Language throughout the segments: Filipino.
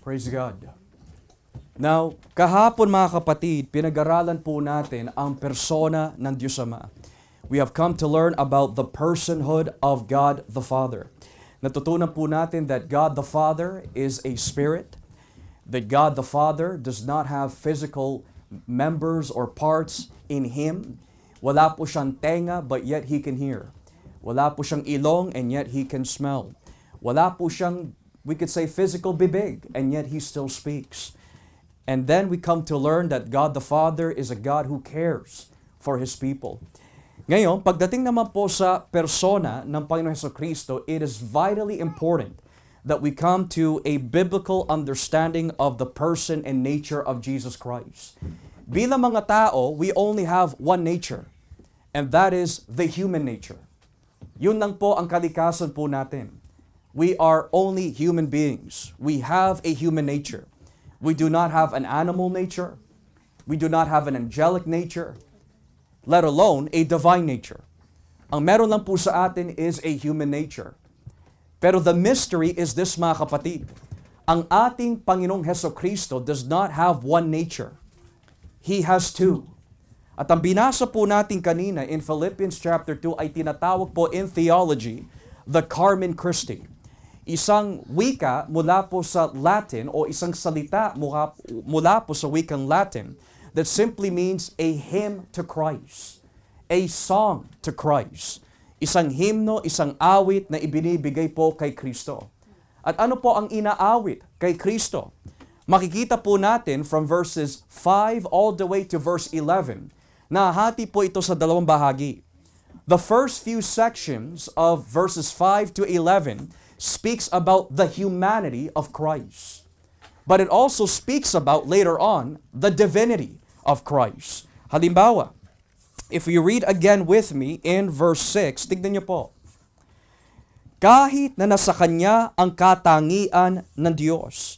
Praise God. Now, kahapon mga kapatid, pinag-aralan po natin ang persona ng Diyos Ama. We have come to learn about the personhood of God the Father. Natutunan po natin that God the Father is a spirit, that God the Father does not have physical members or parts in Him. Wala po siyang tenga, but yet He can hear. Wala po siyang ilong, and yet He can smell. Wala po siyang we could say physical be big, and yet he still speaks. And then we come to learn that God the Father is a God who cares for His people. Ngayon, pagdating naman po sa persona ng Panginoon Heso Kristo, it is vitally important that we come to a biblical understanding of the person and nature of Jesus Christ. Bilang mga tao, we only have one nature, and that is the human nature. Yun lang po ang kalikasan po natin. We are only human beings. We have a human nature. We do not have an animal nature. We do not have an angelic nature, let alone a divine nature. Ang meron lang po sa atin is a human nature. Pero the mystery is this mga kapatid. Ang ating Panginoong Heso Kristo does not have one nature. He has two. At ang binasa po natin kanina in Philippians chapter 2 ay tinatawag po in theology the Carmen Christi. isang wika mula po sa Latin o isang salita mula, mula po sa wikang Latin that simply means a hymn to Christ, a song to Christ, isang himno, isang awit na ibinibigay po kay Kristo. At ano po ang inaawit kay Kristo? Makikita po natin from verses 5 all the way to verse 11 na hati po ito sa dalawang bahagi. The first few sections of verses 5 to 11 speaks about the humanity of Christ. But it also speaks about later on the divinity of Christ. Halimbawa, if you read again with me in verse 6, tignan niyo po. Kahit na nasa kanya ang katangian ng Diyos,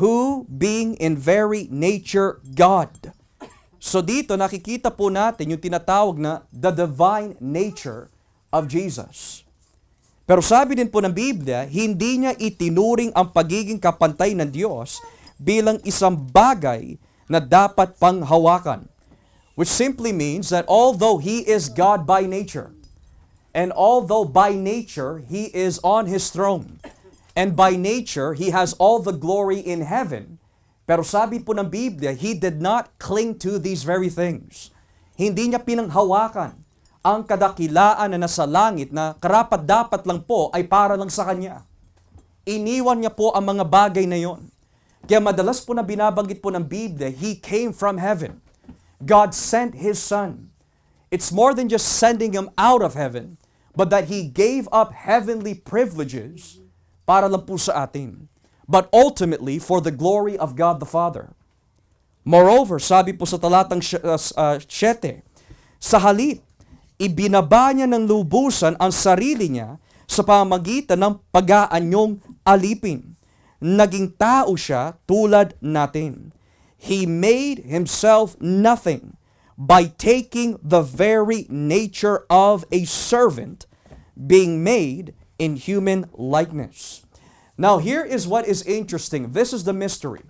who being in very nature God. So dito nakikita po natin yung tinatawag na the divine nature of Jesus. Pero sabi din po ng Biblia, hindi niya itinuring ang pagiging kapantay ng Diyos bilang isang bagay na dapat pang hawakan. Which simply means that although He is God by nature, and although by nature He is on His throne, and by nature He has all the glory in heaven, pero sabi po ng Biblia, He did not cling to these very things. Hindi niya pinanghawakan ang kadakilaan na nasa langit na karapat dapat lang po ay para lang sa Kanya. Iniwan niya po ang mga bagay na yon. Kaya madalas po na binabanggit po ng Biblia, He came from heaven. God sent His Son. It's more than just sending Him out of heaven, but that He gave up heavenly privileges para lang po sa atin. But ultimately, for the glory of God the Father. Moreover, sabi po sa talatang 7, uh, uh sa halip, ibinaba niya ng lubusan ang sarili niya sa pamagitan ng pag-aanyong alipin. Naging tao siya tulad natin. He made himself nothing by taking the very nature of a servant, being made in human likeness. Now, here is what is interesting. This is the mystery.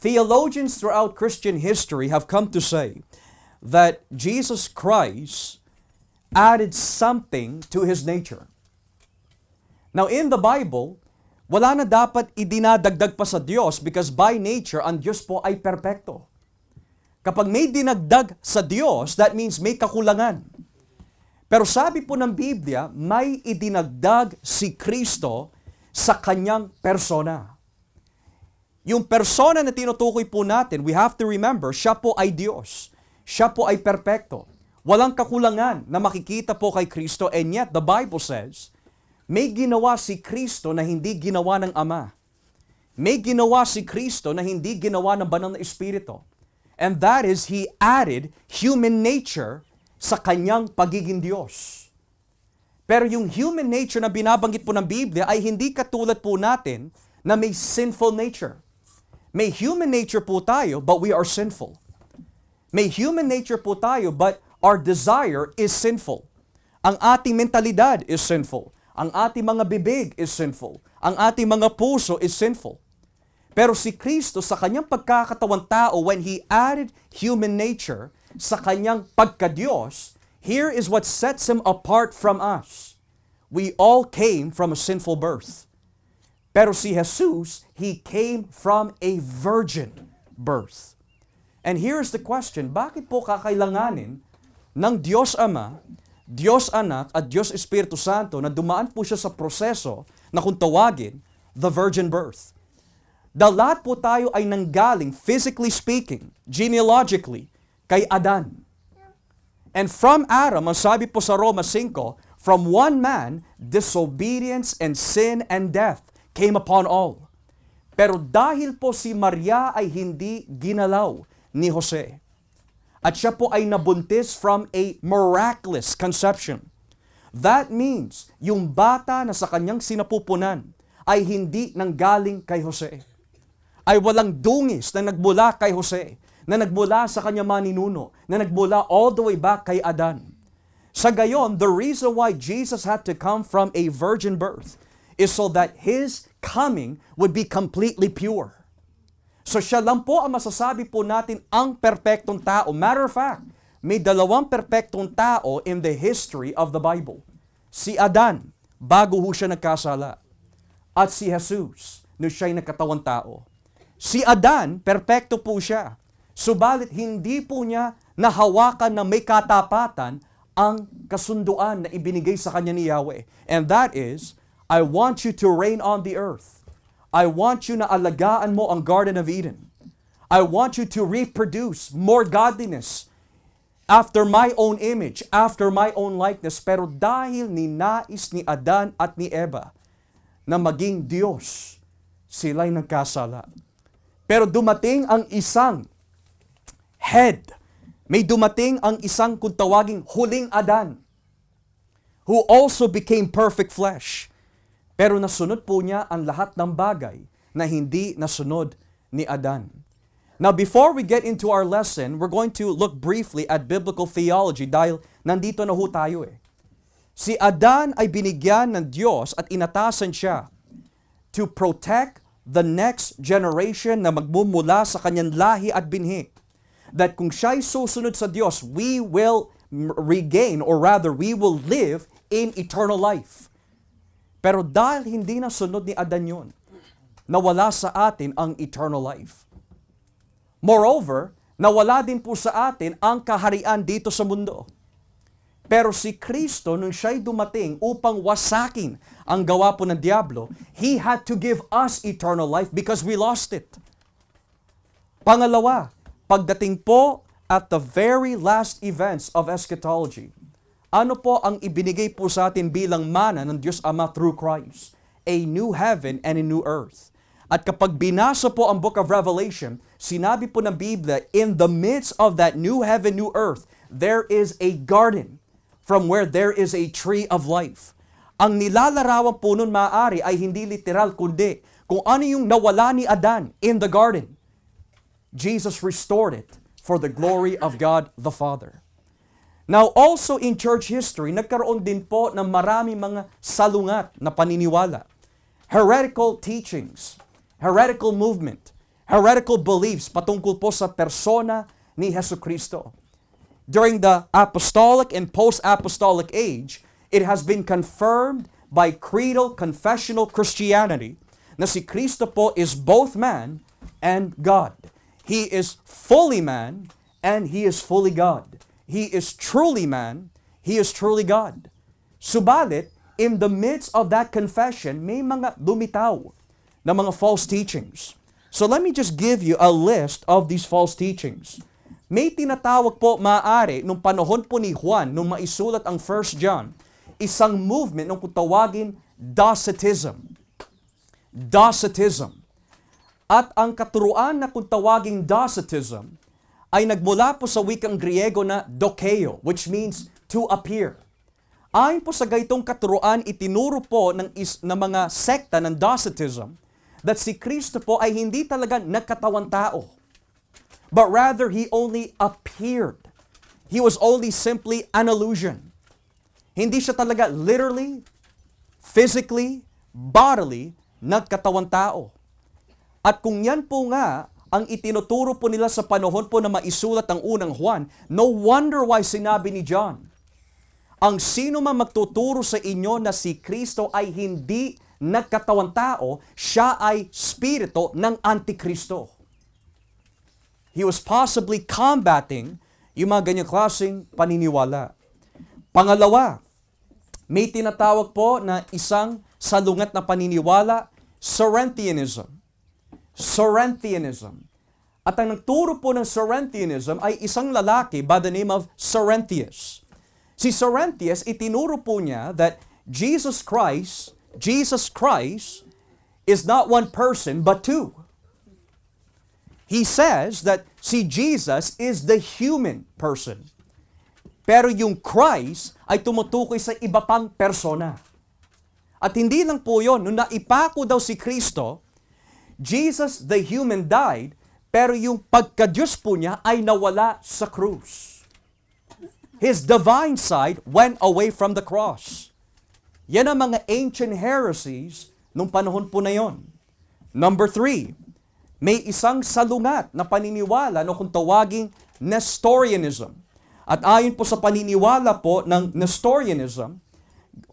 Theologians throughout Christian history have come to say that Jesus Christ added something to His nature. Now, in the Bible, wala na dapat idinadagdag pa sa Diyos because by nature, ang Diyos po ay perpekto. Kapag may dinagdag sa Diyos, that means may kakulangan. Pero sabi po ng Biblia, may idinagdag si Kristo sa kanyang persona. Yung persona na tinutukoy po natin, we have to remember, siya po ay Diyos. Siya po ay perpekto. Walang kakulangan na makikita po kay Kristo and yet the Bible says, may ginawa si Kristo na hindi ginawa ng Ama. May ginawa si Kristo na hindi ginawa ng banal na Espiritu. And that is, He added human nature sa kanyang pagiging Diyos. Pero yung human nature na binabanggit po ng Biblia ay hindi katulad po natin na may sinful nature. May human nature po tayo, but we are sinful. May human nature po tayo but our desire is sinful. Ang ating mentalidad is sinful. Ang ating mga bibig is sinful. Ang ating mga puso is sinful. Pero si Kristo sa kanyang pagkakatawang tao, when He added human nature sa kanyang pagkadiyos, here is what sets Him apart from us. We all came from a sinful birth. Pero si Jesus, He came from a virgin birth. And here's the question, bakit po kakailanganin ng Diyos Ama, Diyos Anak at Diyos Espiritu Santo na dumaan po siya sa proseso na kung tawagin, the virgin birth? Dahil lahat po tayo ay nanggaling, physically speaking, genealogically, kay Adan. And from Adam, ang sabi po sa Roma 5, from one man, disobedience and sin and death came upon all. Pero dahil po si Maria ay hindi ginalaw ni Jose. At siya po ay nabuntis from a miraculous conception. That means, yung bata na sa kanyang sinapupunan ay hindi nanggaling kay Jose. Ay walang dungis na nagmula kay Jose, na nagmula sa kanyang maninuno, na nagmula all the way back kay Adan. Sa gayon, the reason why Jesus had to come from a virgin birth is so that His coming would be completely pure. So siya lang po ang masasabi po natin ang perpektong tao. Matter of fact, may dalawang perpektong tao in the history of the Bible. Si Adan, bago ho siya nagkasala. At si Jesus, no siya'y nagkatawang tao. Si Adan, perpekto po siya. Subalit hindi po niya nahawakan na may katapatan ang kasunduan na ibinigay sa kanya ni Yahweh. And that is, I want you to reign on the earth I want you na alagaan mo ang Garden of Eden. I want you to reproduce more godliness after my own image, after my own likeness. Pero dahil ni nais ni Adan at ni Eva na maging Diyos, sila'y nagkasala. Pero dumating ang isang head. May dumating ang isang kung tawaging huling Adan who also became perfect flesh. Pero nasunod po niya ang lahat ng bagay na hindi nasunod ni Adan. Now, before we get into our lesson, we're going to look briefly at biblical theology dahil nandito na ho tayo eh. Si Adan ay binigyan ng Diyos at inatasan siya to protect the next generation na magmumula sa kanyang lahi at binhi. That kung siya ay susunod sa Diyos, we will regain or rather we will live in eternal life. Pero dahil hindi nasunod ni Adan yun, nawala sa atin ang eternal life. Moreover, nawala din po sa atin ang kaharian dito sa mundo. Pero si Kristo, nung siya'y dumating upang wasakin ang gawa po ng Diablo, He had to give us eternal life because we lost it. Pangalawa, pagdating po at the very last events of eschatology, ano po ang ibinigay po sa atin bilang mana ng Diyos Ama through Christ? A new heaven and a new earth. At kapag binasa po ang book of Revelation, sinabi po ng Biblia, in the midst of that new heaven, new earth, there is a garden from where there is a tree of life. Ang nilalarawan po nun maaari ay hindi literal, kundi kung ano yung nawala ni Adan in the garden. Jesus restored it for the glory of God the Father. Now, also in church history, nagkaroon din po ng marami mga salungat na paniniwala. Heretical teachings, heretical movement, heretical beliefs patungkol po sa persona ni Heso Kristo. During the apostolic and post-apostolic age, it has been confirmed by creedal confessional Christianity na si Kristo po is both man and God. He is fully man and He is fully God. He is truly man. He is truly God. Subalit, in the midst of that confession, may mga lumitaw na mga false teachings. So let me just give you a list of these false teachings. May tinatawag po maaari nung panahon po ni Juan nung maisulat ang 1 John, isang movement nung tawagin Docetism. Docetism. At ang katuruan na kung tawaging Docetism ay nagmula po sa wikang Griego na dokeo, which means to appear. Ayon po sa gaytong katuruan, itinuro po ng, is, ng mga sekta ng Docetism that si Kristo po ay hindi talaga nagkatawang tao. But rather, He only appeared. He was only simply an illusion. Hindi siya talaga literally, physically, bodily, nagkatawang tao. At kung yan po nga ang itinuturo po nila sa panahon po na maisulat ang unang Juan, no wonder why sinabi ni John, ang sino man magtuturo sa inyo na si Kristo ay hindi nagkatawang tao, siya ay spirito ng Antikristo. He was possibly combating yung mga ganyang klaseng paniniwala. Pangalawa, may tinatawag po na isang salungat na paniniwala, Sorrentianism. Sorrentianism. At ang nagturo po ng Sorrentianism ay isang lalaki by the name of Sorrentius. Si Sorrentius, itinuro po niya that Jesus Christ, Jesus Christ is not one person but two. He says that si Jesus is the human person. Pero yung Christ ay tumutukoy sa iba pang persona. At hindi lang po yon, nung naipako daw si Kristo, Jesus the human died, pero yung pagka-Diyos po niya ay nawala sa krus. His divine side went away from the cross. Yan ang mga ancient heresies nung panahon po na yon. Number three, may isang salungat na paniniwala no kung tawaging Nestorianism. At ayon po sa paniniwala po ng Nestorianism,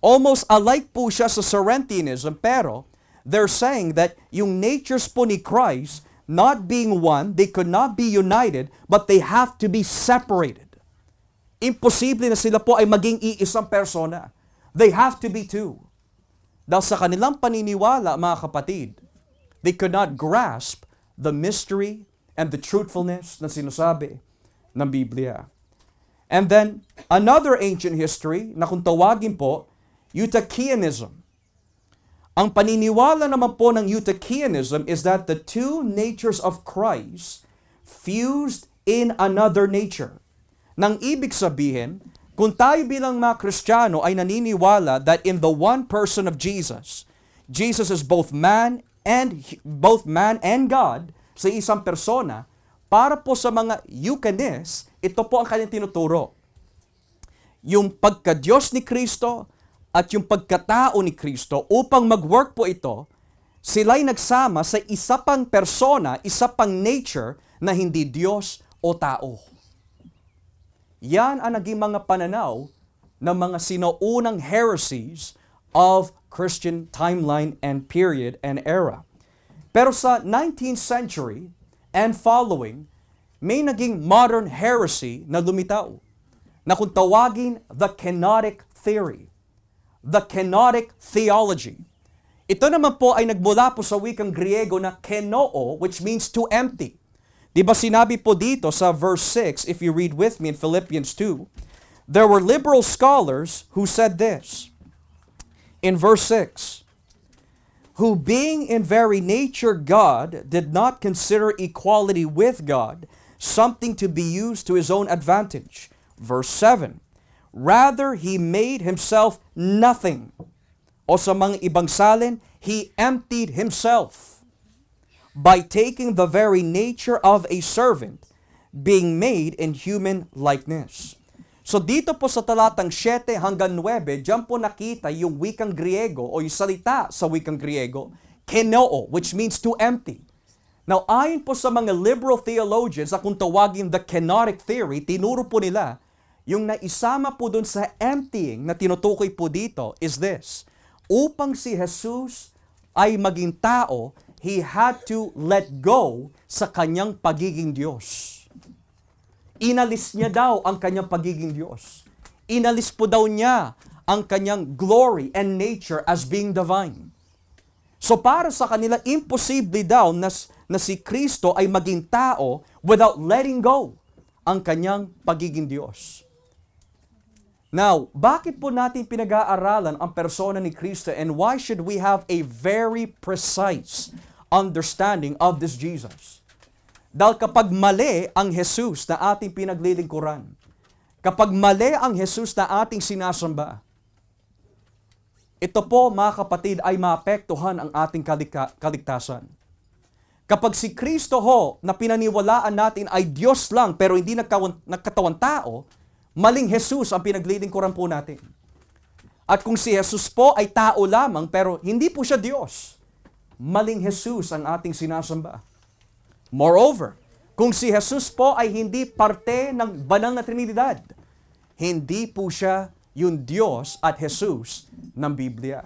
almost alike po siya sa Sorrentianism pero They're saying that yung natures po ni Christ, not being one, they could not be united, but they have to be separated. Imposible na sila po ay maging iisang persona. They have to be two. Dahil sa kanilang paniniwala, mga kapatid, they could not grasp the mystery and the truthfulness na sinasabi ng Biblia. And then, another ancient history na kung tawagin po, Eutychianism. Ang paniniwala naman po ng Eutychianism is that the two natures of Christ fused in another nature. Nang ibig sabihin, kung tayo bilang mga Kristiyano ay naniniwala that in the one person of Jesus, Jesus is both man and both man and God sa isang persona, para po sa mga Euchanist, ito po ang kanyang tinuturo. Yung pagka-Diyos ni Kristo at yung pagkatao ni Kristo upang mag-work po ito, sila'y nagsama sa isa pang persona, isa pang nature na hindi Diyos o tao. Yan ang naging mga pananaw ng mga sinaunang heresies of Christian timeline and period and era. Pero sa 19th century and following, may naging modern heresy na lumitaw na kung tawagin the kenotic theory the kenotic theology. Ito naman po ay nagmula po sa wikang Griego na kenoo, which means to empty. Di ba sinabi po dito sa verse 6, if you read with me in Philippians 2, there were liberal scholars who said this. In verse 6, who being in very nature God, did not consider equality with God something to be used to his own advantage. Verse 7, Rather, He made Himself nothing. O sa mga ibang salin, He emptied Himself by taking the very nature of a servant, being made in human likeness. So dito po sa talatang 7 hanggang 9, dyan po nakita yung wikang Griego o yung salita sa wikang Griego, kenoo, which means to empty. Now, ayon po sa mga liberal theologians na kung tawagin the kenotic theory, tinuro po nila yung naisama po doon sa emptying na tinutukoy po dito is this. Upang si Jesus ay maging tao, He had to let go sa kanyang pagiging Diyos. Inalis niya daw ang kanyang pagiging Diyos. Inalis po daw niya ang kanyang glory and nature as being divine. So para sa kanila, imposible daw na, na si Kristo ay maging tao without letting go ang kanyang pagiging Diyos. Now, bakit po natin pinag-aaralan ang persona ni Kristo and why should we have a very precise understanding of this Jesus? Dahil kapag mali ang Jesus na ating pinaglilingkuran, kapag mali ang Jesus na ating sinasamba, ito po mga kapatid ay maapektuhan ang ating kaligtasan. Kapag si Kristo ho na pinaniwalaan natin ay Diyos lang pero hindi nagkatawang tao, Maling Jesus ang pinaglilingkuran po natin. At kung si Jesus po ay tao lamang pero hindi po siya Diyos, maling Jesus ang ating sinasamba. Moreover, kung si Jesus po ay hindi parte ng banal na Trinidad, hindi po siya yung Diyos at Jesus ng Biblia.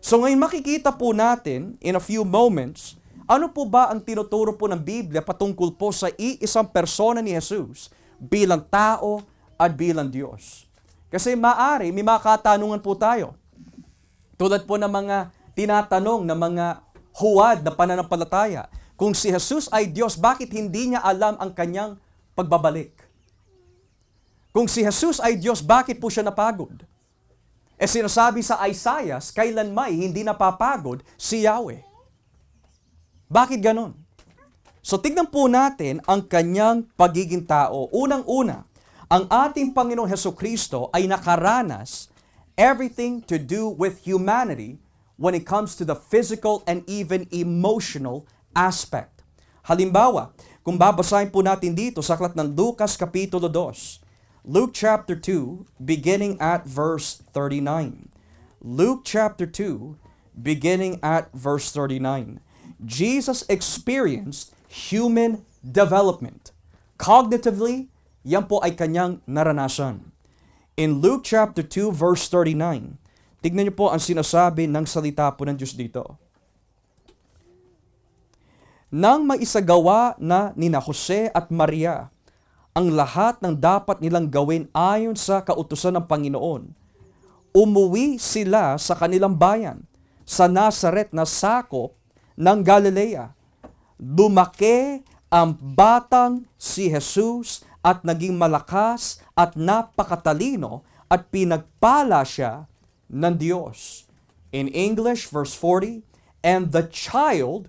So ngayon makikita po natin in a few moments, ano po ba ang tinuturo po ng Biblia patungkol po sa iisang persona ni Jesus bilang tao at bilang Diyos. Kasi maari, may mga katanungan po tayo. Tulad po ng mga tinatanong ng mga huwad na pananampalataya. Kung si Jesus ay Diyos, bakit hindi niya alam ang kanyang pagbabalik? Kung si Jesus ay Diyos, bakit po siya napagod? E sinasabi sa Isaiah, kailan may hindi napapagod si Yahweh. Bakit ganon? So tignan po natin ang kanyang pagiging tao. Unang-una, ang ating Panginoong Heso Kristo ay nakaranas everything to do with humanity when it comes to the physical and even emotional aspect. Halimbawa, kung babasahin po natin dito sa aklat ng Lucas Kapitulo 2, Luke chapter 2, beginning at verse 39. Luke chapter 2, beginning at verse 39. Jesus experienced human development, cognitively yan po ay kanyang naranasan. In Luke chapter 2 verse 39, tignan niyo po ang sinasabi ng salita po ng Diyos dito. Nang maisagawa na nina Jose at Maria ang lahat ng dapat nilang gawin ayon sa kautusan ng Panginoon, umuwi sila sa kanilang bayan sa Nazaret na sakop ng Galilea. Lumaki ang batang si Jesus at naging malakas at napakatalino at pinagpala siya ng Diyos. In English, verse 40, And the child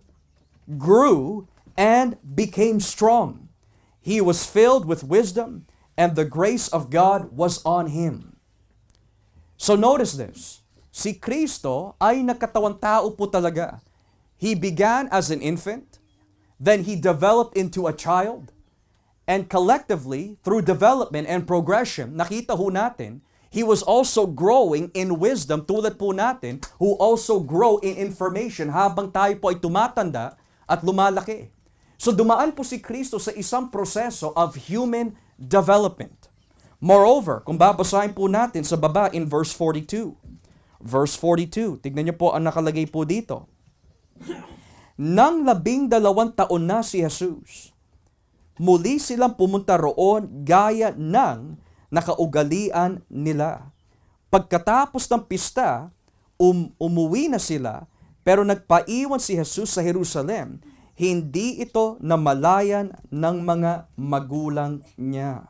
grew and became strong. He was filled with wisdom, and the grace of God was on him. So notice this. Si Kristo ay nagkatawang tao po talaga. He began as an infant, then he developed into a child, And collectively, through development and progression, nakita ho natin, he was also growing in wisdom tulad po natin who also grow in information habang tayo po ay tumatanda at lumalaki. So dumaan po si Kristo sa isang proseso of human development. Moreover, kung babasahin po natin sa baba in verse 42. Verse 42, tignan niyo po ang nakalagay po dito. Nang labing dalawang taon na si Jesus, muli silang pumunta roon gaya ng nakaugalian nila. Pagkatapos ng pista, um, umuwi na sila pero nagpaiwan si Jesus sa Jerusalem. Hindi ito namalayan ng mga magulang niya.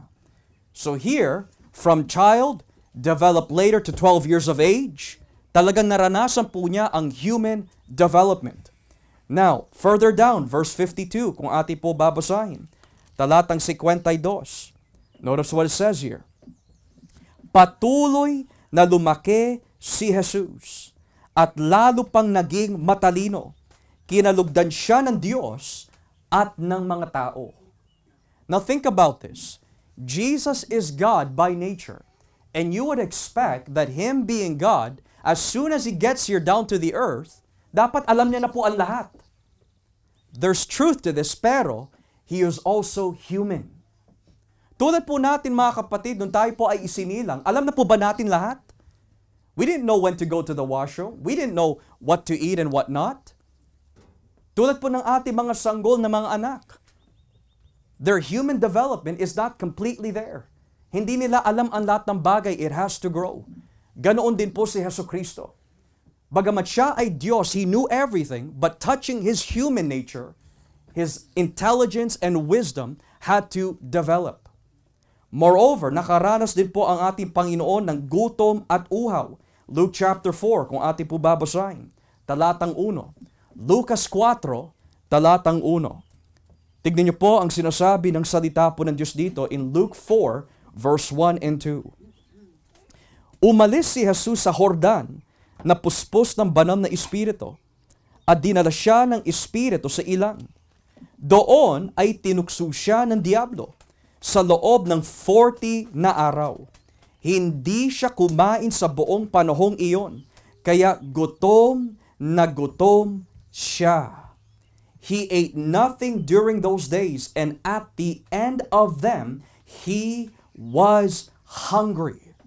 So here, from child, developed later to 12 years of age, talagang naranasan po niya ang human development. Now, further down, verse 52, kung ati po babasahin talatang 52. Notice what it says here. Patuloy na lumaki si Jesus at lalo pang naging matalino. Kinalugdan siya ng Diyos at ng mga tao. Now think about this. Jesus is God by nature. And you would expect that Him being God, as soon as He gets here down to the earth, dapat alam niya na po ang lahat. There's truth to this, pero He is also human. Tulad po natin mga kapatid, nung tayo po ay isinilang, alam na po ba natin lahat? We didn't know when to go to the washroom. We didn't know what to eat and what not. Tulad po ng ating mga sanggol na mga anak. Their human development is not completely there. Hindi nila alam ang lahat ng bagay. It has to grow. Ganoon din po si Heso Kristo. Bagamat siya ay Diyos, He knew everything, but touching His human nature, his intelligence and wisdom had to develop. Moreover, nakaranas din po ang ating Panginoon ng gutom at uhaw. Luke chapter 4, kung ating po babasahin, talatang 1. Lucas 4, talatang 1. Tignan niyo po ang sinasabi ng salita po ng Diyos dito in Luke 4, verse 1 and 2. Umalis si Jesus sa Hordan na puspos ng banam na espiritu at dinala siya ng espiritu sa ilang doon ay tinukso siya ng Diablo sa loob ng 40 na araw. Hindi siya kumain sa buong panahong iyon, kaya gutom na gutom siya. He ate nothing during those days, and at the end of them, he was hungry.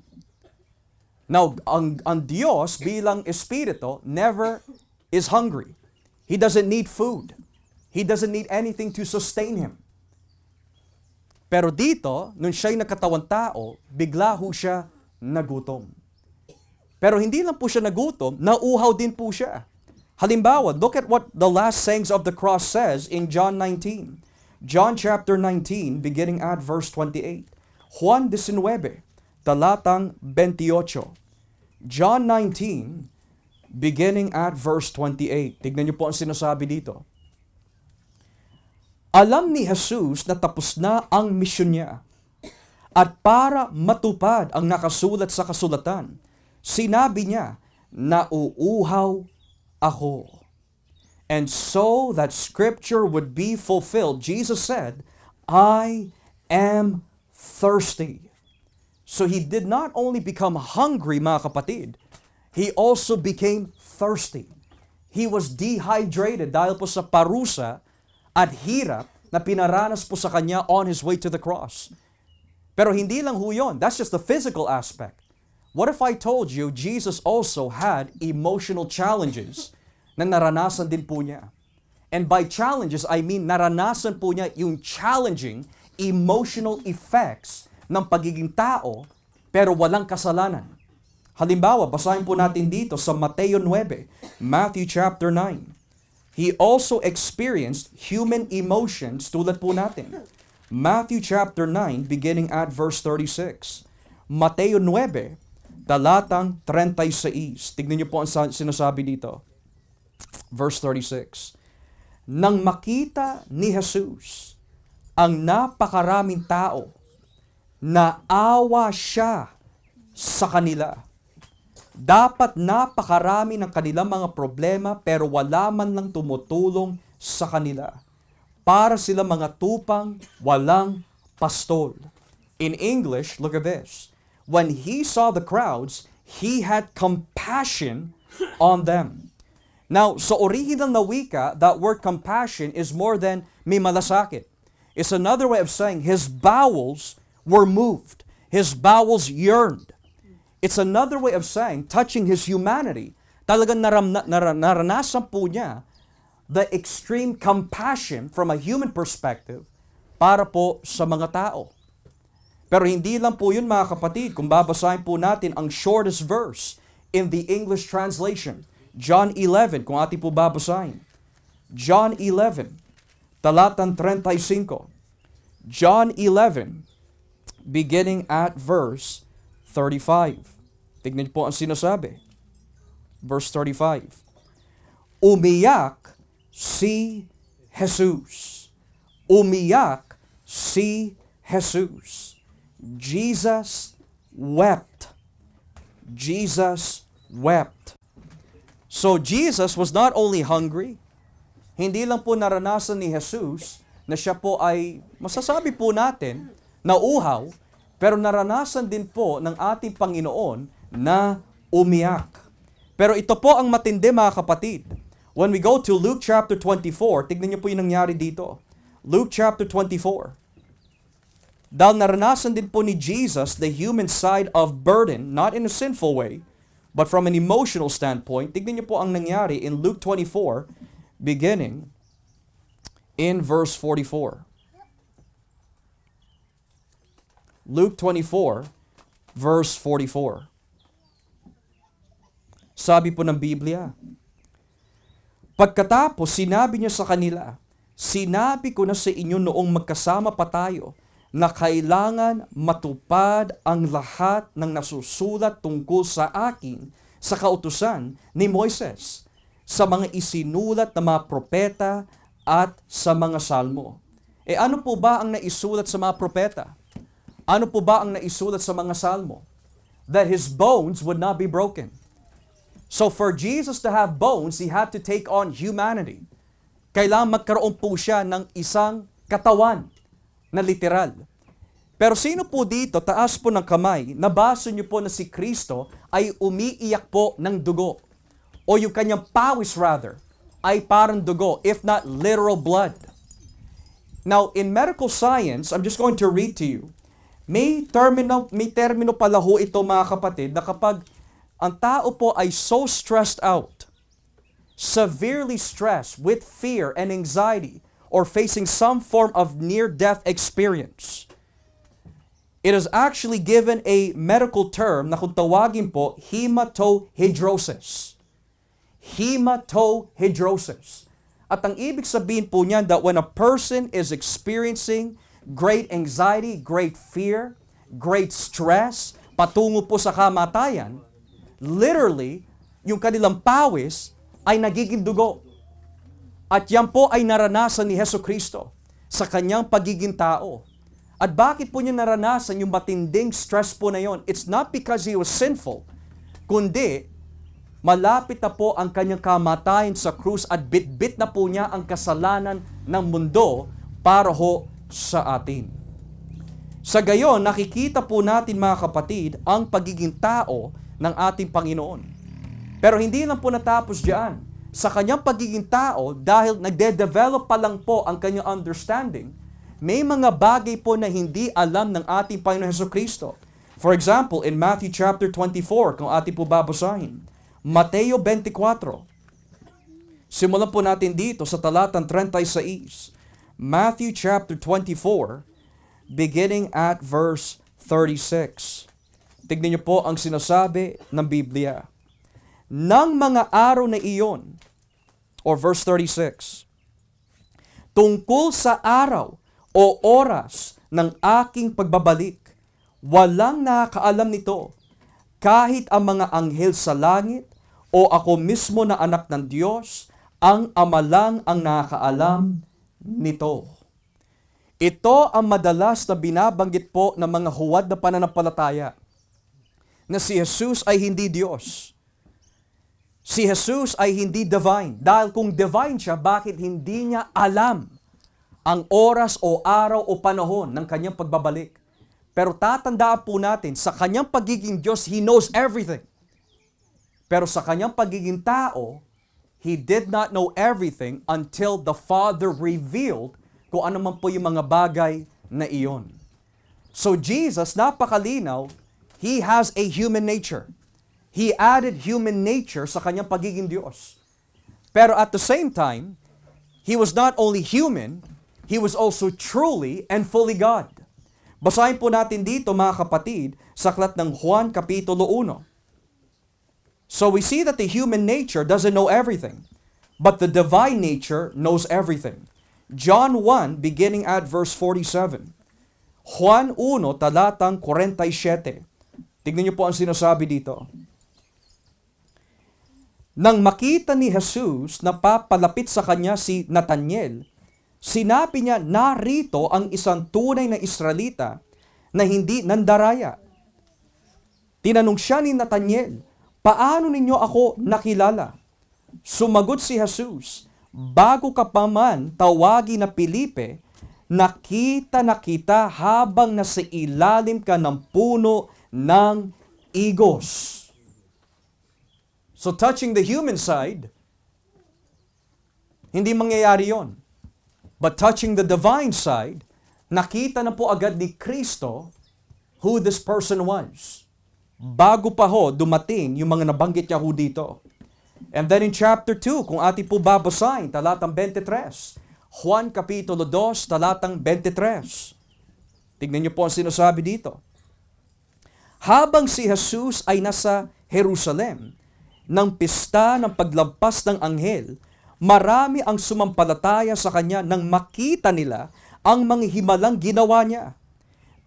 Now, ang, ang Diyos bilang Espiritu never is hungry. He doesn't need food. He doesn't need anything to sustain him. Pero dito, nung siya'y nagkatawang tao, bigla ho siya nagutom. Pero hindi lang po siya nagutom, nauhaw din po siya. Halimbawa, look at what the last sayings of the cross says in John 19. John chapter 19, beginning at verse 28. Juan 19, talatang 28. John 19, beginning at verse 28. Tignan niyo po ang sinasabi dito. Alam ni Jesus na tapos na ang misyon niya. At para matupad ang nakasulat sa kasulatan, sinabi niya, Nauuhaw ako. And so that scripture would be fulfilled, Jesus said, I am thirsty. So he did not only become hungry, mga kapatid, he also became thirsty. He was dehydrated dahil po sa parusa at hirap na pinaranas po sa kanya on his way to the cross. Pero hindi lang ho yun. That's just the physical aspect. What if I told you Jesus also had emotional challenges na naranasan din po niya? And by challenges, I mean naranasan po niya yung challenging emotional effects ng pagiging tao pero walang kasalanan. Halimbawa, basahin po natin dito sa Mateo 9, Matthew chapter 9 he also experienced human emotions tulad po natin. Matthew chapter 9 beginning at verse 36. Mateo 9 talatang 36. Tignan niyo po ang sinasabi dito. Verse 36. Nang makita ni Jesus ang napakaraming tao, naawa siya sa kanila dapat napakarami ng kanilang mga problema pero wala man lang tumutulong sa kanila. Para sila mga tupang walang pastol. In English, look at this. When he saw the crowds, he had compassion on them. Now, sa so original na wika, that word compassion is more than may malasakit. It's another way of saying his bowels were moved. His bowels yearned. It's another way of saying, touching his humanity. Talagang naramna, nar, naranasan po niya the extreme compassion from a human perspective para po sa mga tao. Pero hindi lang po yun mga kapatid, kung babasahin po natin ang shortest verse in the English translation, John 11, kung ating po babasahin. John 11, talatang 35. John 11, beginning at verse 35. Tignan po ang sinasabi. Verse 35. Umiyak si Jesus. Umiyak si Jesus. Jesus wept. Jesus wept. So Jesus was not only hungry, hindi lang po naranasan ni Jesus na siya po ay, masasabi po natin, nauhaw, pero naranasan din po ng ating Panginoon na umiyak. Pero ito po ang matindi mga kapatid. When we go to Luke chapter 24, tignan niyo po yung nangyari dito. Luke chapter 24. Dahil naranasan din po ni Jesus the human side of burden, not in a sinful way, but from an emotional standpoint, tignan niyo po ang nangyari in Luke 24, beginning in verse 44. Luke 24, verse 44. Sabi po ng Biblia, Pagkatapos sinabi niya sa kanila, Sinabi ko na sa inyo noong magkasama pa tayo na kailangan matupad ang lahat ng nasusulat tungkol sa akin sa kautusan ni Moises, sa mga isinulat ng mga propeta at sa mga salmo. E ano po ba ang naisulat sa mga propeta? Ano po ba ang naisulat sa mga salmo? That his bones would not be broken. So for Jesus to have bones, he had to take on humanity. Kailangan magkaroon po siya ng isang katawan na literal. Pero sino po dito, taas po ng kamay, nabasa niyo po na si Kristo ay umiiyak po ng dugo. O yung kanyang pawis rather, ay parang dugo, if not literal blood. Now, in medical science, I'm just going to read to you may terminal may termino pala ho ito mga kapatid na kapag ang tao po ay so stressed out, severely stressed with fear and anxiety, or facing some form of near-death experience. It is actually given a medical term na kung tawagin po, hematohydrosis. Hematohydrosis. At ang ibig sabihin po niyan that when a person is experiencing great anxiety, great fear, great stress, patungo po sa kamatayan, literally, yung kanilang pawis ay nagiging dugo. At yan po ay naranasan ni Heso Kristo sa kanyang pagiging tao. At bakit po niya naranasan yung matinding stress po na yon? It's not because he was sinful, kundi malapit na po ang kanyang kamatayan sa krus at bitbit na po niya ang kasalanan ng mundo para ho sa atin. Sa gayon, nakikita po natin mga kapatid ang pagiging tao ng ating Panginoon. Pero hindi lang po natapos diyan. Sa kanyang pagiging tao, dahil nagde-develop pa lang po ang kanyang understanding, may mga bagay po na hindi alam ng ating Panginoon Heso Kristo. For example, in Matthew chapter 24, kung ating po babasahin, Mateo 24, simulan po natin dito sa talatang 36. Matthew chapter 24, beginning at verse 36. Tignan niyo po ang sinasabi ng Biblia. Nang mga araw na iyon, or verse 36, tungkol sa araw o oras ng aking pagbabalik, walang nakakaalam nito, kahit ang mga anghel sa langit o ako mismo na anak ng Diyos, ang ama lang ang nakakaalam nito. Ito ang madalas na binabanggit po ng mga huwad na pananampalataya na si Jesus ay hindi Diyos. Si Jesus ay hindi divine. Dahil kung divine siya, bakit hindi niya alam ang oras o araw o panahon ng kanyang pagbabalik? Pero tatandaan po natin, sa kanyang pagiging Diyos, He knows everything. Pero sa kanyang pagiging tao, He did not know everything until the Father revealed kung ano man po yung mga bagay na iyon. So Jesus, napakalinaw, He has a human nature. He added human nature sa kanyang pagiging Diyos. Pero at the same time, He was not only human, He was also truly and fully God. Basahin po natin dito mga kapatid sa aklat ng Juan Kapitulo 1. So we see that the human nature doesn't know everything, but the divine nature knows everything. John 1, beginning at verse 47. Juan 1, talatang 47. Tignan niyo po ang sinasabi dito. Nang makita ni Jesus na papalapit sa kanya si Nathaniel, sinabi niya narito ang isang tunay na Israelita na hindi nandaraya. Tinanong siya ni Nathaniel, Paano ninyo ako nakilala? Sumagot si Jesus, Bago ka pa man tawagi na Pilipe, nakita na kita habang nasa ilalim ka ng puno ng igos. So touching the human side, hindi mangyayari yon. But touching the divine side, nakita na po agad ni Kristo who this person was bago pa ho dumating yung mga nabanggit niya ho dito. And then in chapter 2, kung atin po babasahin, talatang 23, Juan Kapitulo 2, talatang 23. Tignan niyo po ang sinasabi dito. Habang si Jesus ay nasa Jerusalem, ng pista ng paglampas ng anghel, marami ang sumampalataya sa kanya nang makita nila ang mga himalang ginawa niya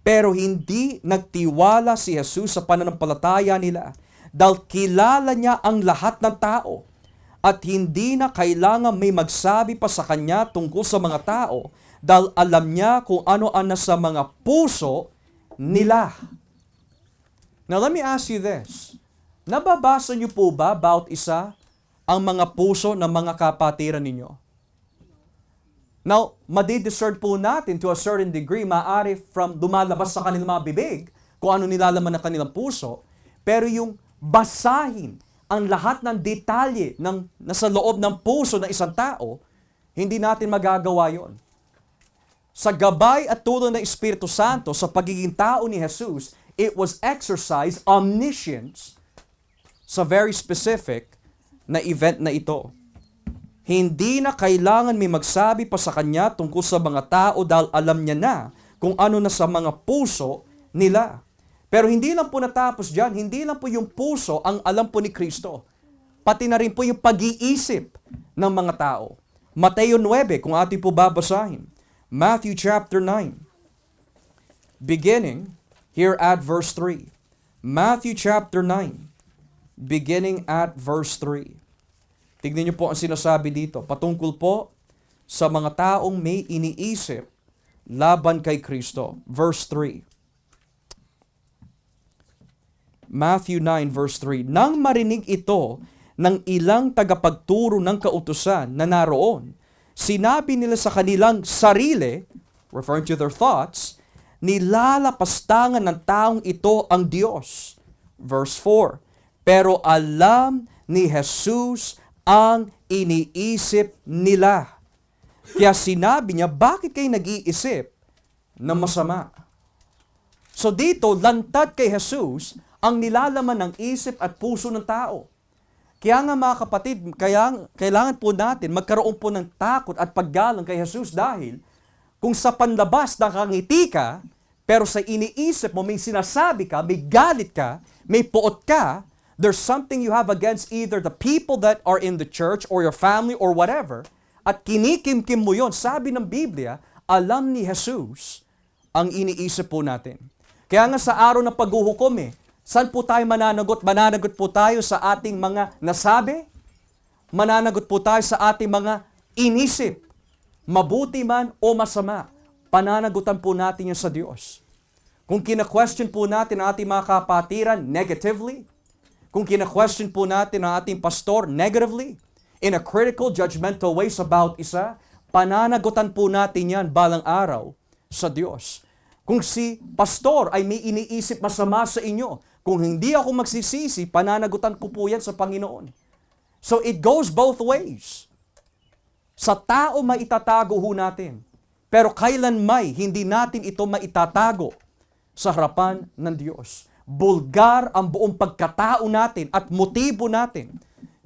pero hindi nagtiwala si Jesus sa pananampalataya nila dahil kilala niya ang lahat ng tao at hindi na kailangan may magsabi pa sa kanya tungkol sa mga tao dahil alam niya kung ano ang nasa mga puso nila. Now let me ask you this. Nababasa niyo po ba about isa ang mga puso ng mga kapatiran ninyo? Now, madidiscern po natin to a certain degree, maaari from dumalabas sa kanilang mga bibig, kung ano nilalaman ng kanilang puso, pero yung basahin ang lahat ng detalye ng nasa loob ng puso ng isang tao, hindi natin magagawa yon. Sa gabay at tulong ng Espiritu Santo sa pagiging tao ni Jesus, it was exercise omniscience sa very specific na event na ito. Hindi na kailangan may magsabi pa sa kanya tungkol sa mga tao dahil alam niya na kung ano na sa mga puso nila. Pero hindi lang po natapos dyan, hindi lang po yung puso ang alam po ni Kristo. Pati na rin po yung pag-iisip ng mga tao. Mateo 9, kung ating po babasahin. Matthew chapter 9, beginning here at verse 3. Matthew chapter 9, beginning at verse 3. Tignan niyo po ang sinasabi dito, patungkol po sa mga taong may iniisip laban kay Kristo. Verse 3. Matthew 9 verse 3. Nang marinig ito ng ilang tagapagturo ng kautusan na naroon, sinabi nila sa kanilang sarili, referring to their thoughts, nilalapastangan ng taong ito ang Diyos. Verse 4. Pero alam ni Jesus ang iniisip nila. Kaya sinabi niya, bakit kayo nag-iisip na masama? So dito, lantad kay Jesus ang nilalaman ng isip at puso ng tao. Kaya nga mga kapatid, kaya, kailangan po natin magkaroon po ng takot at paggalang kay Jesus dahil kung sa panlabas nakangiti ka, pero sa iniisip mo may sinasabi ka, may galit ka, may poot ka, there's something you have against either the people that are in the church or your family or whatever, at kinikimkim mo yon, sabi ng Biblia, alam ni Jesus ang iniisip po natin. Kaya nga sa araw ng paghuhukom eh, saan po tayo mananagot? Mananagot po tayo sa ating mga nasabi, mananagot po tayo sa ating mga inisip, mabuti man o masama, pananagutan po natin yan sa Diyos. Kung kina-question po natin ang ating mga kapatiran negatively, kung kina-question po natin ang ating pastor negatively, in a critical, judgmental way sa bawat isa, pananagutan po natin yan balang araw sa Diyos. Kung si pastor ay may iniisip masama sa inyo, kung hindi ako magsisisi, pananagutan ko po yan sa Panginoon. So it goes both ways. Sa tao maitatago ho natin, pero kailan may hindi natin ito maitatago sa harapan ng Diyos bulgar ang buong pagkatao natin at motibo natin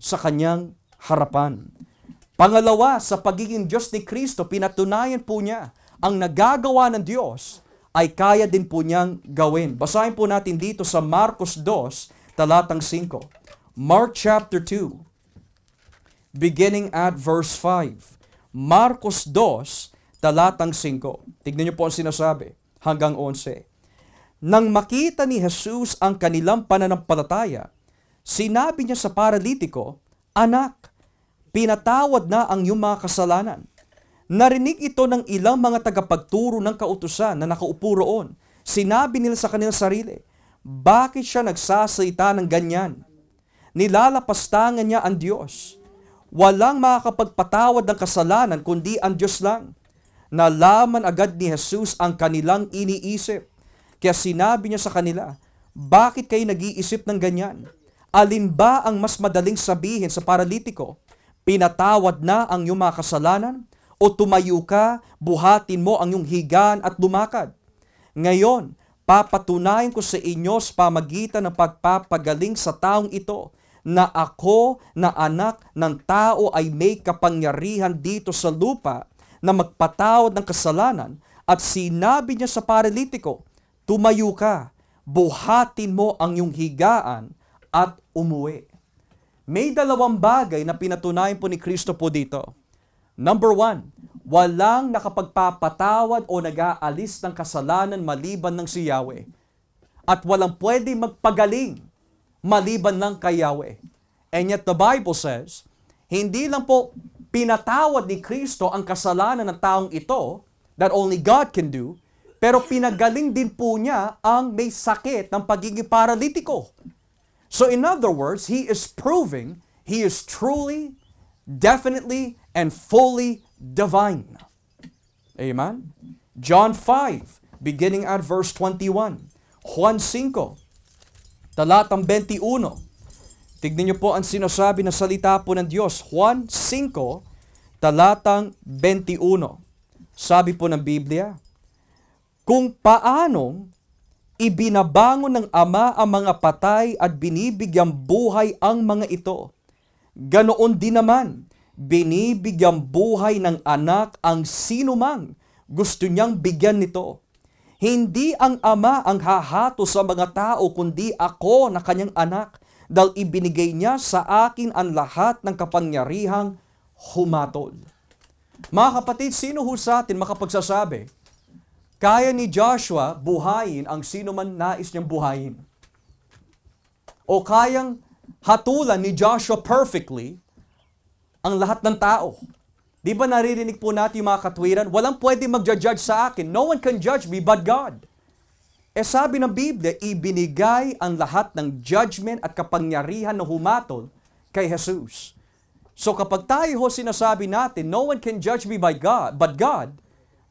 sa kanyang harapan. Pangalawa, sa pagiging Diyos ni Kristo, pinatunayan po niya ang nagagawa ng Diyos ay kaya din po niyang gawin. Basahin po natin dito sa Marcos 2, talatang 5. Mark chapter 2, beginning at verse 5. Marcos 2, talatang 5. Tignan niyo po ang sinasabi hanggang 11. Nang makita ni Jesus ang kanilang pananampalataya, sinabi niya sa paralitiko, Anak, pinatawad na ang iyong mga kasalanan. Narinig ito ng ilang mga tagapagturo ng kautusan na nakaupo roon. Sinabi nila sa kanilang sarili, bakit siya nagsasalita ng ganyan? Nilalapastangan niya ang Diyos. Walang makakapagpatawad ng kasalanan kundi ang Diyos lang. Nalaman agad ni Jesus ang kanilang iniisip. Kaya sinabi niya sa kanila, bakit kayo nag-iisip ng ganyan? Alin ba ang mas madaling sabihin sa paralitiko? Pinatawad na ang iyong mga kasalanan? O tumayo ka, buhatin mo ang iyong higaan at lumakad? Ngayon, papatunayan ko sa inyo sa pamagitan ng pagpapagaling sa taong ito na ako na anak ng tao ay may kapangyarihan dito sa lupa na magpatawad ng kasalanan at sinabi niya sa paralitiko, Tumayo ka, buhatin mo ang iyong higaan at umuwi. May dalawang bagay na pinatunayan po ni Kristo po dito. Number one, walang nakapagpapatawad o nag-aalis ng kasalanan maliban ng si Yahweh. At walang pwede magpagaling maliban lang kay Yahweh. And yet the Bible says, hindi lang po pinatawad ni Kristo ang kasalanan ng taong ito that only God can do, pero pinagaling din po niya ang may sakit ng pagiging paralitiko. So in other words, he is proving he is truly, definitely, and fully divine. Amen? John 5, beginning at verse 21. Juan 5, talatang 21. Tignan niyo po ang sinasabi na salita po ng Diyos. Juan 5, talatang 21. Sabi po ng Biblia, kung paanong ibinabangon ng Ama ang mga patay at binibigyang buhay ang mga ito. Ganoon din naman, binibigyang buhay ng anak ang sinumang gusto niyang bigyan nito. Hindi ang ama ang hahato sa mga tao kundi ako na kanyang anak dahil ibinigay niya sa akin ang lahat ng kapangyarihang humatol. Mga kapatid, sino ho sa atin makapagsasabi kaya ni Joshua buhayin ang sino man nais niyang buhayin. O kayang hatulan ni Joshua perfectly ang lahat ng tao. Di ba naririnig po natin yung mga katwiran? Walang pwede magja-judge sa akin. No one can judge me but God. E sabi ng Biblia, ibinigay ang lahat ng judgment at kapangyarihan na humatol kay Jesus. So kapag tayo ho sinasabi natin, no one can judge me by God, but God,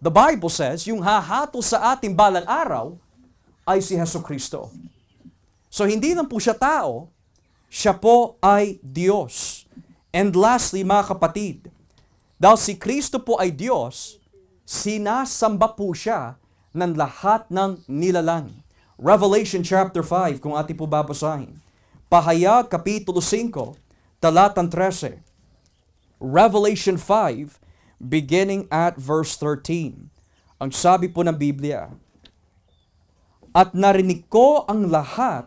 The Bible says, yung hahato sa ating balang araw ay si Heso Kristo. So hindi lang po siya tao, siya po ay Diyos. And lastly, mga kapatid, dahil si Kristo po ay Diyos, sinasamba po siya ng lahat ng nilalang. Revelation chapter 5, kung atin po babasahin. Pahayag Kapitulo 5, talatang 13. Revelation 5, beginning at verse 13. Ang sabi po ng Biblia, At narinig ko ang lahat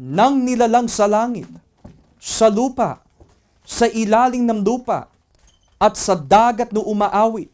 ng nilalang sa langit, sa lupa, sa ilalim ng lupa, at sa dagat no umaawit,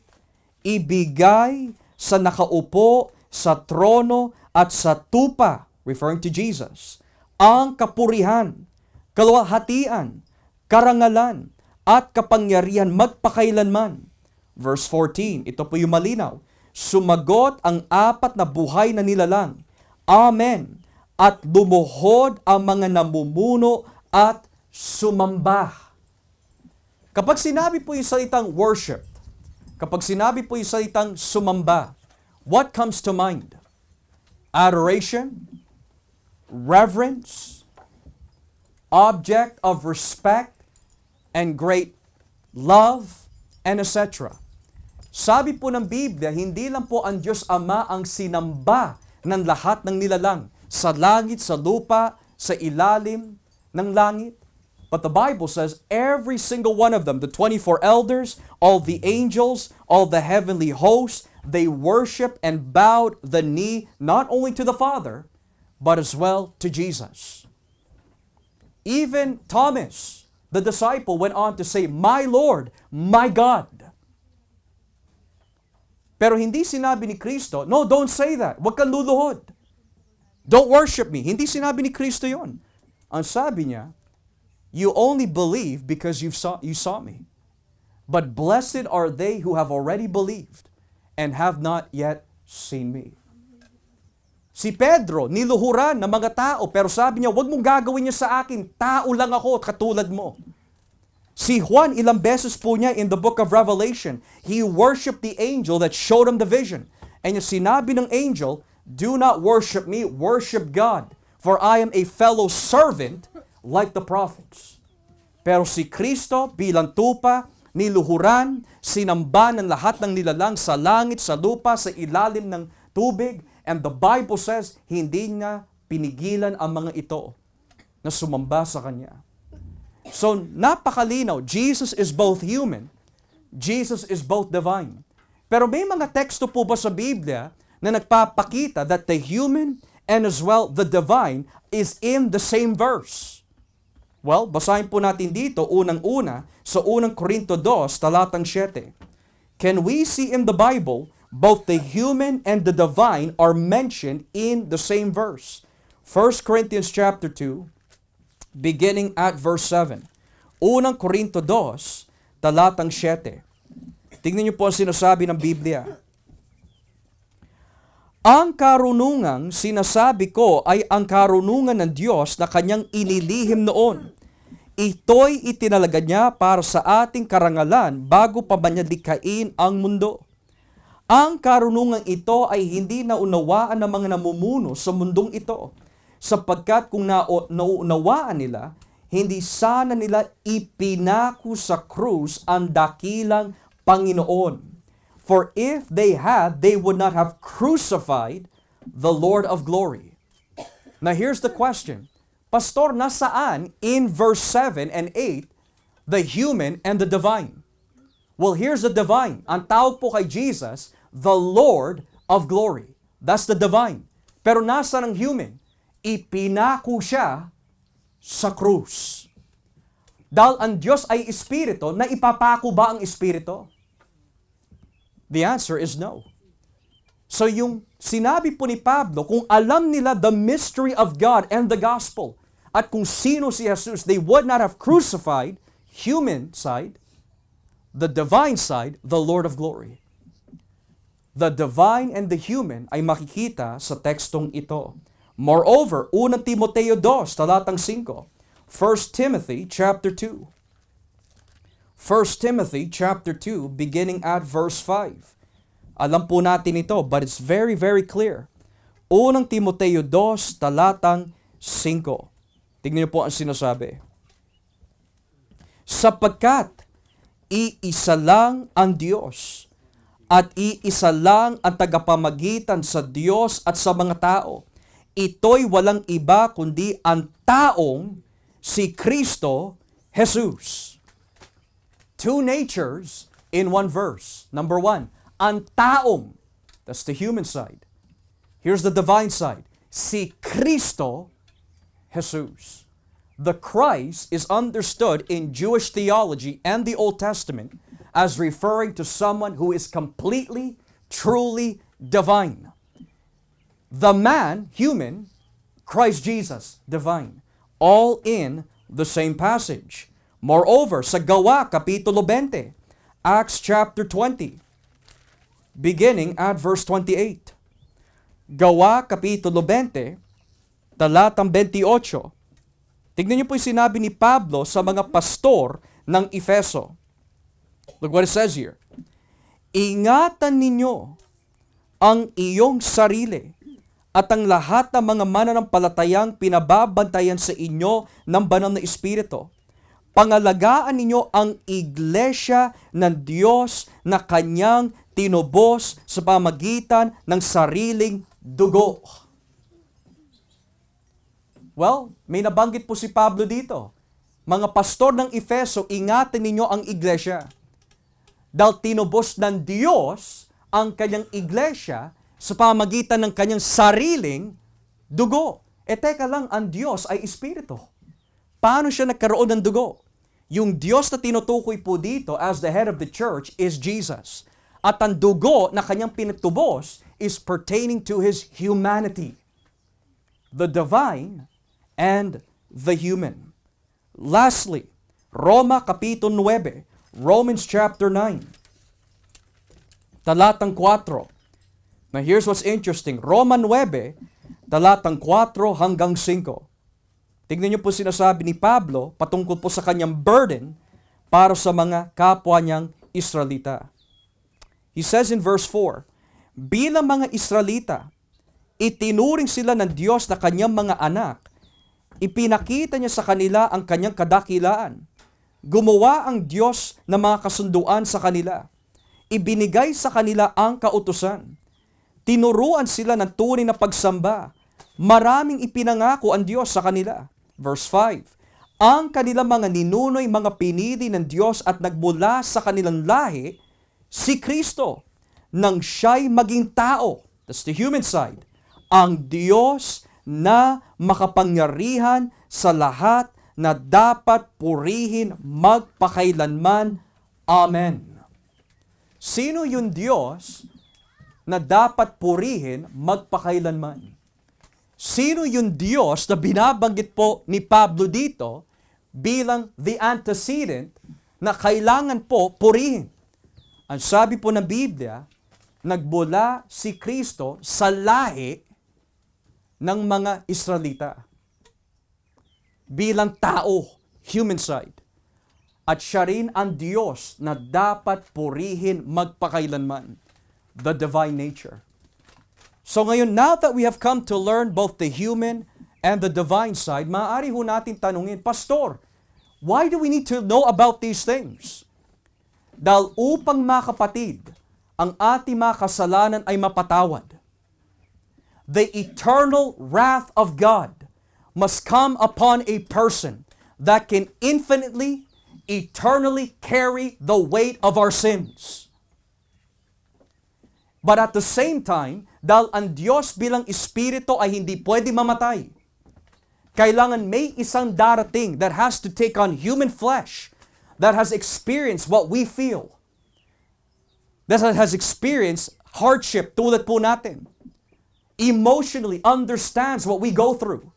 ibigay sa nakaupo sa trono at sa tupa, referring to Jesus, ang kapurihan, kaluhatian, karangalan, at kapangyarihan magpakailanman. Verse 14, ito po yung malinaw. Sumagot ang apat na buhay na nilalang. Amen. At lumuhod ang mga namumuno at sumamba. Kapag sinabi po yung salitang worship, kapag sinabi po yung salitang sumamba, what comes to mind? Adoration, reverence, object of respect, and great love, and etc. Sabi po ng Biblia, hindi lang po ang Diyos Ama ang sinamba ng lahat ng nilalang sa langit, sa lupa, sa ilalim ng langit. But the Bible says every single one of them, the 24 elders, all the angels, all the heavenly hosts, they worship and bowed the knee not only to the Father, but as well to Jesus. Even Thomas, the disciple went on to say, My Lord, my God. Pero hindi sinabi ni Kristo, no, don't say that. Huwag kang luluhod. Don't worship me. Hindi sinabi ni Kristo yon. Ang sabi niya, you only believe because you saw, you saw me. But blessed are they who have already believed and have not yet seen me. Si Pedro, niluhuran ng mga tao, pero sabi niya, huwag mong gagawin niya sa akin, tao lang ako, katulad mo. Si Juan, ilang beses po niya in the book of Revelation, he worshiped the angel that showed him the vision. And yung sinabi ng angel, do not worship me, worship God, for I am a fellow servant like the prophets. Pero si Kristo bilang tupa, niluhuran, sinamba ng lahat ng nilalang sa langit, sa lupa, sa ilalim ng tubig, And the Bible says, hindi niya pinigilan ang mga ito na sumamba sa Kanya. So, napakalinaw. Jesus is both human. Jesus is both divine. Pero may mga teksto po ba sa Biblia na nagpapakita that the human and as well the divine is in the same verse? Well, basahin po natin dito unang-una sa unang Korinto 2, talatang 7. Can we see in the Bible both the human and the divine are mentioned in the same verse. 1 Corinthians chapter 2, beginning at verse 7. Unang Korinto 2, talatang 7. Tingnan niyo po ang sinasabi ng Biblia. Ang karunungang sinasabi ko ay ang karunungan ng Diyos na kanyang inilihim noon. Ito'y itinalaga niya para sa ating karangalan bago pa niya likain ang mundo. Ang karunungang ito ay hindi naunawaan ng mga namumuno sa mundong ito, sapagkat kung nauunawaan nila, hindi sana nila ipinako sa krus ang dakilang Panginoon. For if they had, they would not have crucified the Lord of glory. Now here's the question. Pastor, nasaan in verse 7 and 8 the human and the divine? Well, here's the divine. Ang tawag po kay Jesus the Lord of glory. That's the divine. Pero nasa ng human? Ipinako siya sa krus. Dahil ang Diyos ay espirito, na ipapako ba ang espirito? The answer is no. So yung sinabi po ni Pablo, kung alam nila the mystery of God and the gospel, at kung sino si Jesus, they would not have crucified, human side, the divine side, the Lord of glory the divine and the human ay makikita sa tekstong ito. Moreover, 1 Timoteo 2, talatang 5, 1 Timothy chapter 2, 1 Timothy chapter 2 beginning at verse 5. Alam po natin ito but it's very very clear. 1 Timoteo 2 talatang 5. Tingnan niyo po ang sinasabi. Sapagkat iisa lang ang Diyos at iisa lang ang tagapamagitan sa Diyos at sa mga tao. Ito'y walang iba kundi ang taong si Kristo Jesus. Two natures in one verse. Number one, ang taong, that's the human side. Here's the divine side. Si Kristo Jesus. The Christ is understood in Jewish theology and the Old Testament as referring to someone who is completely, truly divine. The man, human, Christ Jesus, divine, all in the same passage. Moreover, sa Gawa, Kapitulo 20, Acts chapter 20, beginning at verse 28. Gawa, Kapitulo 20, talatang 28. Tignan niyo po yung sinabi ni Pablo sa mga pastor ng Efeso. Look what it says here. Ingatan ninyo ang iyong sarili at ang lahat ng mga mananampalatayang pinababantayan sa inyo ng banal na espiritu. Pangalagaan ninyo ang iglesia ng Diyos na kanyang tinubos sa pamagitan ng sariling dugo. Well, may nabanggit po si Pablo dito. Mga pastor ng Efeso, ingatin ninyo ang iglesia dahil tinubos ng Diyos ang kanyang iglesia sa pamagitan ng kanyang sariling dugo. E teka lang, ang Diyos ay Espiritu. Paano siya nagkaroon ng dugo? Yung Diyos na tinutukoy po dito as the head of the church is Jesus. At ang dugo na kanyang pinagtubos is pertaining to His humanity. The divine and the human. Lastly, Roma Kapito 9, Romans chapter 9, talatang 4. Now here's what's interesting. Roman 9, talatang 4 hanggang 5. Tingnan niyo po sinasabi ni Pablo patungkol po sa kanyang burden para sa mga kapwa niyang Israelita. He says in verse 4, Bilang mga Israelita, itinuring sila ng Diyos na kanyang mga anak, ipinakita niya sa kanila ang kanyang kadakilaan gumawa ang Diyos ng mga kasunduan sa kanila. Ibinigay sa kanila ang kautusan. Tinuruan sila ng tunay na pagsamba. Maraming ipinangako ang Diyos sa kanila. Verse 5, Ang kanilang mga ninunoy, mga pinili ng Diyos at nagmula sa kanilang lahi, si Kristo, nang siya'y maging tao, that's the human side, ang Diyos na makapangyarihan sa lahat na dapat purihin magpakailanman. Amen. Sino yung Diyos na dapat purihin magpakailanman? Sino yung Diyos na binabanggit po ni Pablo dito bilang the antecedent na kailangan po purihin? Ang sabi po ng Biblia, nagbula si Kristo sa lahi ng mga Israelita bilang tao, human side. At siya rin ang Diyos na dapat purihin magpakailanman, the divine nature. So ngayon, now that we have come to learn both the human and the divine side, maaari ho natin tanungin, Pastor, why do we need to know about these things? Dahil upang makapatid, ang ating mga kasalanan ay mapatawad. The eternal wrath of God must come upon a person that can infinitely, eternally carry the weight of our sins. But at the same time, dahil ang Diyos bilang Espiritu ay hindi pwede mamatay, kailangan may isang darating that has to take on human flesh, that has experienced what we feel, that has experienced hardship tulad po natin, emotionally understands what we go through,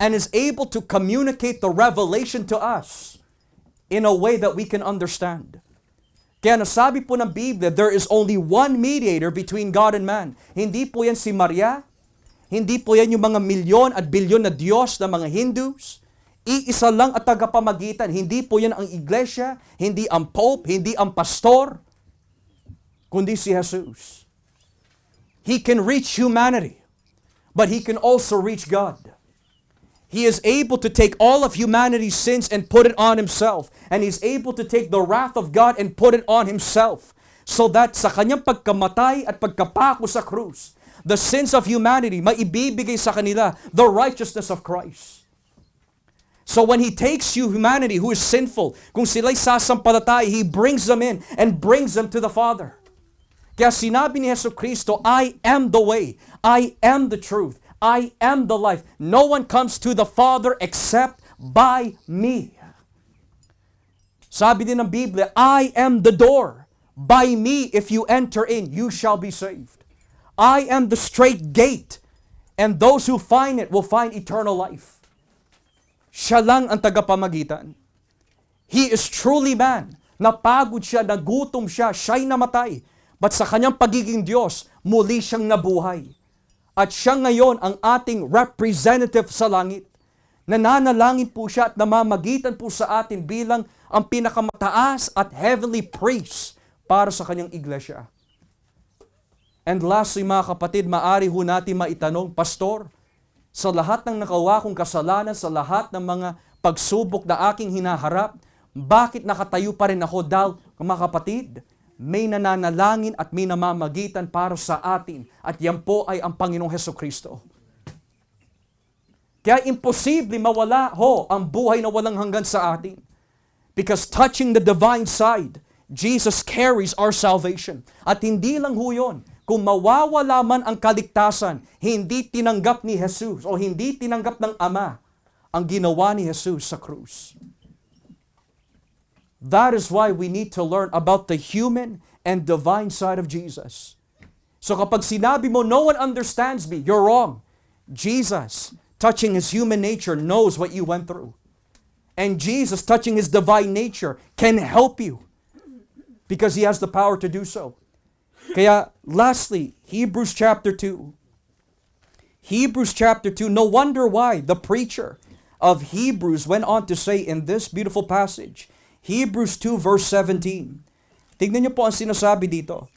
and is able to communicate the revelation to us in a way that we can understand. Kaya nasabi po ng Biblia, there is only one mediator between God and man. Hindi po yan si Maria, hindi po yan yung mga milyon at bilyon na Diyos ng mga Hindus. Iisa lang at tagapamagitan. Hindi po yan ang iglesia, hindi ang pope, hindi ang pastor, kundi si Jesus. He can reach humanity, but He can also reach God. He is able to take all of humanity's sins and put it on himself. And he's able to take the wrath of God and put it on himself. So that sa kanyang pagkamatay at pagkapako sa krus, the sins of humanity, maibibigay sa kanila the righteousness of Christ. So when He takes you, humanity, who is sinful, kung sila'y sasampalatay, He brings them in and brings them to the Father. Kaya sinabi ni Yesu Kristo, I am the way, I am the truth, I am the life. No one comes to the Father except by me. Sabi din ng Biblia, I am the door. By me, if you enter in, you shall be saved. I am the straight gate, and those who find it will find eternal life. Siya lang ang tagapamagitan. He is truly man. Napagod siya, nagutom siya, siya'y namatay. But sa kanyang pagiging Diyos, muli siyang nabuhay. At siya ngayon ang ating representative sa langit. Nananalangin po siya at namamagitan po sa atin bilang ang pinakamataas at heavenly praise para sa kanyang iglesia. And lastly mga kapatid, maari ho natin maitanong, Pastor, sa lahat ng nakawa kong kasalanan, sa lahat ng mga pagsubok na aking hinaharap, bakit nakatayo pa rin ako dahil, mga kapatid, may nananalangin at may namamagitan para sa atin. At yan po ay ang Panginoong Heso Kristo. Kaya imposible mawala ho ang buhay na walang hanggan sa atin. Because touching the divine side, Jesus carries our salvation. At hindi lang ho yun. Kung mawawala man ang kaligtasan, hindi tinanggap ni Jesus o hindi tinanggap ng Ama ang ginawa ni Jesus sa krus. That is why we need to learn about the human and divine side of Jesus. So kapag sinabi mo, no one understands me, you're wrong. Jesus, touching his human nature, knows what you went through. And Jesus, touching his divine nature, can help you because he has the power to do so. Kaya, lastly, Hebrews chapter 2. Hebrews chapter 2, no wonder why the preacher of Hebrews went on to say in this beautiful passage, Hebrews 2 verse 17. Tignan niyo po ang sinasabi dito.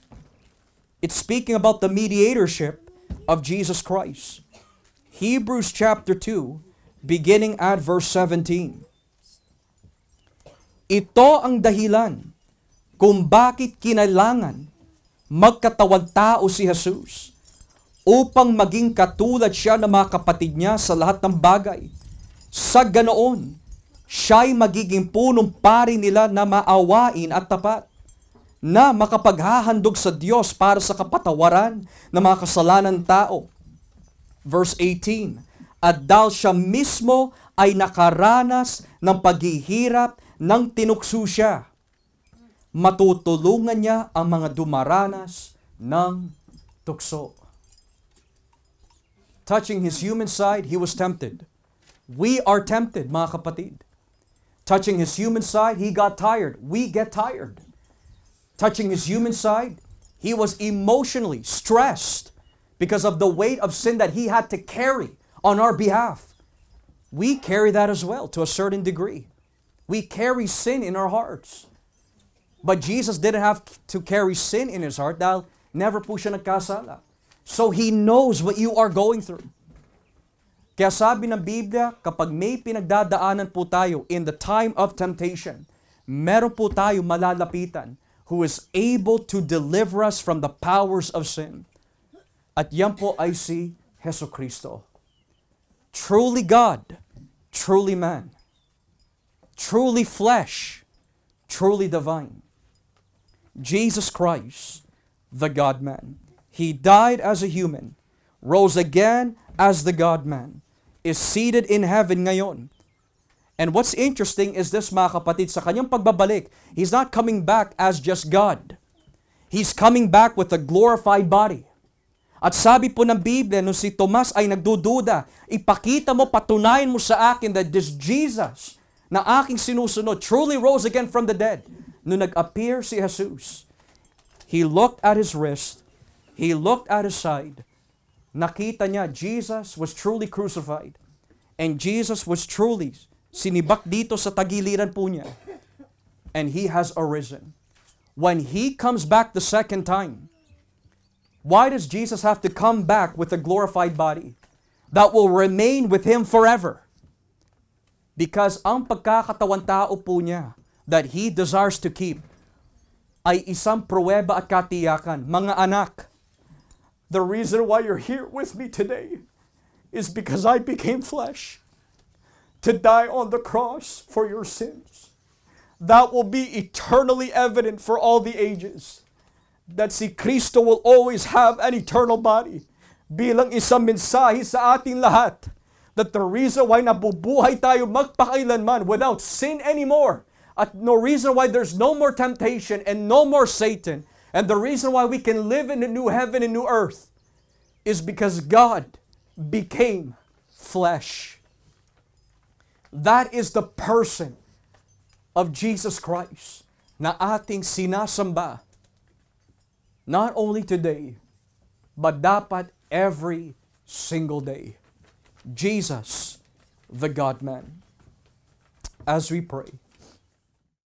It's speaking about the mediatorship of Jesus Christ. Hebrews chapter 2 beginning at verse 17. Ito ang dahilan kung bakit kinailangan magkatawag tao si Jesus upang maging katulad siya ng mga kapatid niya sa lahat ng bagay. Sa ganoon, siya'y magiging punong pari nila na maawain at tapat, na makapaghahandog sa Diyos para sa kapatawaran ng mga kasalanan tao. Verse 18, At dahil siya mismo ay nakaranas ng paghihirap ng tinukso siya, matutulungan niya ang mga dumaranas ng tukso. Touching his human side, he was tempted. We are tempted, mga kapatid. Touching his human side, he got tired. We get tired. Touching his human side, he was emotionally stressed because of the weight of sin that he had to carry on our behalf. We carry that as well to a certain degree. We carry sin in our hearts. But Jesus didn't have to carry sin in his heart. Dahil never push in a kasala. So he knows what you are going through. Kaya sabi ng Biblia, kapag may pinagdadaanan po tayo in the time of temptation, meron po tayo malalapitan who is able to deliver us from the powers of sin. At yan po ay si Heso Kristo. Truly God, truly man, truly flesh, truly divine. Jesus Christ, the God-man. He died as a human, rose again as the God-man is seated in heaven ngayon. And what's interesting is this mga kapatid, sa kanyang pagbabalik, He's not coming back as just God. He's coming back with a glorified body. At sabi po ng Biblia, nung si Tomas ay nagdududa, ipakita mo, patunayan mo sa akin that this Jesus na aking sinusunod truly rose again from the dead. Nung nag-appear si Jesus, He looked at His wrist, He looked at His side, nakita niya Jesus was truly crucified. And Jesus was truly sinibak dito sa tagiliran po niya. And He has arisen. When He comes back the second time, why does Jesus have to come back with a glorified body that will remain with Him forever? Because ang pagkakatawan tao po niya that He desires to keep ay isang pruweba at katiyakan. Mga anak, the reason why you're here with me today is because I became flesh to die on the cross for your sins. That will be eternally evident for all the ages. That si Kristo will always have an eternal body. Bilang isang mensahe sa ating lahat that the reason why nabubuhay tayo magpakailanman without sin anymore at no reason why there's no more temptation and no more Satan and the reason why we can live in a new heaven and new earth is because God became flesh. That is the person of Jesus Christ na ating sinasamba not only today, but dapat every single day. Jesus, the God-man. As we pray.